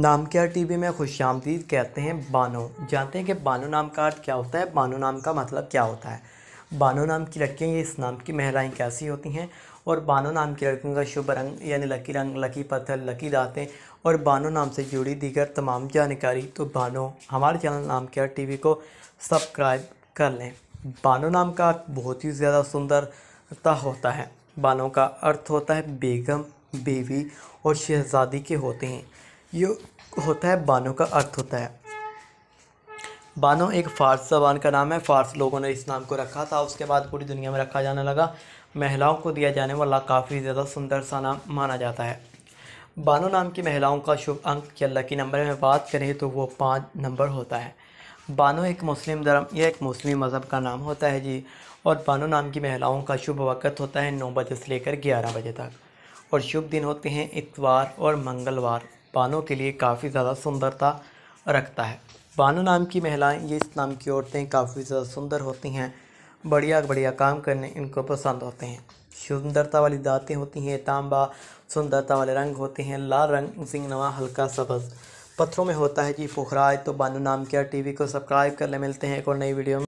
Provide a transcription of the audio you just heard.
नाम नामक्यार टीवी में खुश आमदीद कहते हैं बानो जानते हैं कि बानो नाम का अर्थ क्या होता है बानो नाम का मतलब क्या होता है बानो नाम की लड़कियाँ ये इस नाम की महिलाएँ कैसी होती हैं और बानो नाम की लड़कियों का शुभ रंग यानी लकी रंग लकी पत्थर लकी दातें और बानो नाम से जुड़ी दीगर तमाम जानकारी तो बानो हमारे चैनल नाम क्यार टी को सब्सक्राइब कर लें बानो नाम का अर्थ बहुत ही ज़्यादा सुंदरता होता है बानो का अर्थ होता है बेगम बीवी और शहजादी के होते हैं ये होता है बानो का अर्थ होता है बानो एक फ़ारस जबान का नाम है फ़ारस लोगों ने इस नाम को रखा था उसके बाद पूरी दुनिया में रखा जाने लगा महिलाओं को दिया जाने वाला काफ़ी ज़्यादा सुंदर सा नाम माना जाता है बानो नाम की महिलाओं का शुभ अंक या लकी नंबर में बात करें तो वो पाँच नंबर होता है बानो एक मुस्लिम धर्म या एक मुस्लिम मज़हब का नाम होता है जी और बानो नाम की महिलाओं का शुभ वक़्त होता है नौ बजे से लेकर ग्यारह बजे तक और शुभ दिन होते हैं इतवार और मंगलवार बानों के लिए काफ़ी ज़्यादा सुंदरता रखता है बानो नाम की महिलाएं ये इस नाम की औरतें काफ़ी ज़्यादा सुंदर होती हैं बढ़िया बढ़िया काम करने इनको पसंद होते हैं सुंदरता वाली दाँतें होती हैं तांबा सुंदरता वाले रंग होते हैं लाल रंग सिंगनवा हल्का सबज पत्थरों में होता है जी फुखराए तो बानो नाम के वी को सब्सक्राइब करने मिलते हैं एक और नई वीडियो में